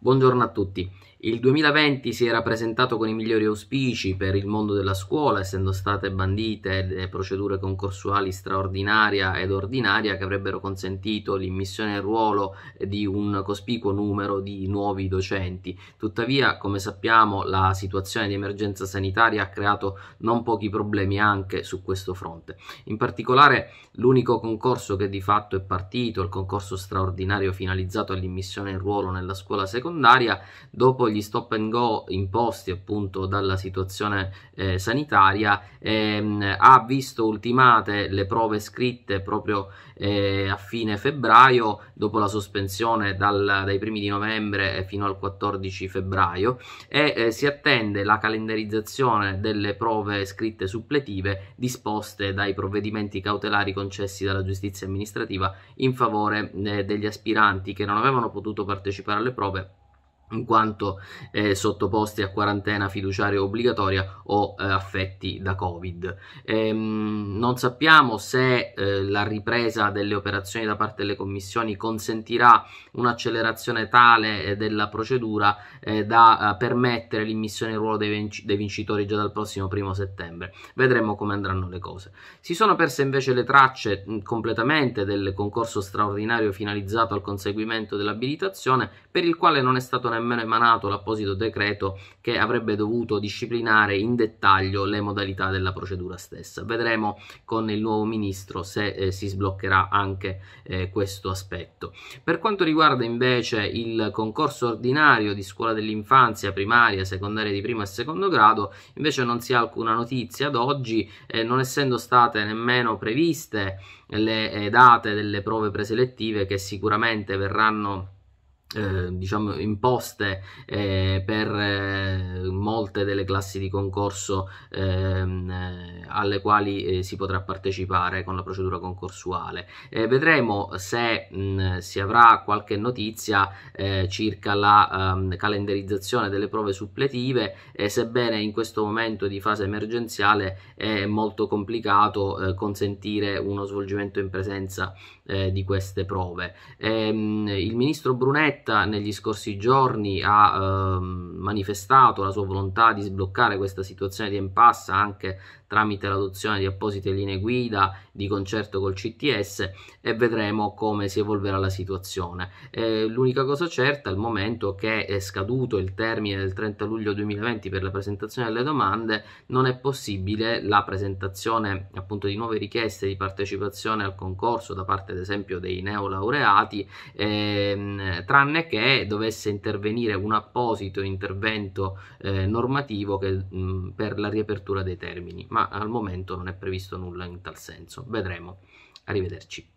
Buongiorno a tutti. Il 2020 si era presentato con i migliori auspici per il mondo della scuola, essendo state bandite le procedure concorsuali straordinaria ed ordinaria che avrebbero consentito l'immissione in ruolo di un cospicuo numero di nuovi docenti. Tuttavia, come sappiamo, la situazione di emergenza sanitaria ha creato non pochi problemi anche su questo fronte. In particolare, l'unico concorso che di fatto è partito, il concorso straordinario finalizzato all'immissione in ruolo nella scuola secondaria, dopo gli stop and go imposti appunto dalla situazione eh, sanitaria ehm, ha visto ultimate le prove scritte proprio eh, a fine febbraio dopo la sospensione dal, dai primi di novembre fino al 14 febbraio e eh, si attende la calendarizzazione delle prove scritte suppletive disposte dai provvedimenti cautelari concessi dalla giustizia amministrativa in favore eh, degli aspiranti che non avevano potuto partecipare alle prove in quanto eh, sottoposti a quarantena fiduciaria obbligatoria o eh, affetti da Covid. Ehm, non sappiamo se eh, la ripresa delle operazioni da parte delle commissioni consentirà un'accelerazione tale eh, della procedura eh, da eh, permettere l'immissione in ruolo dei, vinc dei, vincitori già dal prossimo primo settembre. Vedremo come andranno le cose. Si sono perse invece le tracce mh, mm, completamente del concorso straordinario finalizzato al conseguimento dell'abilitazione per il quale non è stato neanche nemmeno emanato l'apposito decreto che avrebbe dovuto disciplinare in dettaglio le modalità della procedura stessa. Vedremo con il nuovo ministro se eh, si sbloccherà anche eh, questo aspetto. Per quanto riguarda invece il concorso ordinario di scuola dell'infanzia, primaria, secondaria di primo e secondo grado, invece non si ha alcuna notizia ad oggi, eh, non essendo state nemmeno previste eh, le eh, date delle prove preselettive che sicuramente verranno eh, diciamo imposte eh, per eh, molte delle classi di concorso ehm, eh, alle quali eh, si potrà partecipare con la procedura concorsuale vedremo se mh, si avrà qualche notizia circa la um, calendarizzazione delle prove suppletive sebbene in questo momento di fase emergenziale è molto complicato consentire uno svolgimento in presenza di queste prove ehm, il ministro Brunetti Letta negli scorsi giorni ha eh, manifestato la sua volontà di sbloccare questa situazione di impasse anche tramite l'adozione di apposite linee guida di concerto col CTS e vedremo come si evolverà la situazione. Eh, l'unica cosa certa al momento che è scaduto il termine del 30 luglio 2020 per la presentazione delle domande, non è possibile la presentazione appunto di nuove richieste di partecipazione al concorso da parte ad esempio dei neolaureati, ehm, tranne tranne che dovesse intervenire un apposito intervento eh, normativo che, mh, mm, per la riapertura dei termini, ma al momento non è previsto nulla in tal senso. Vedremo. Arrivederci.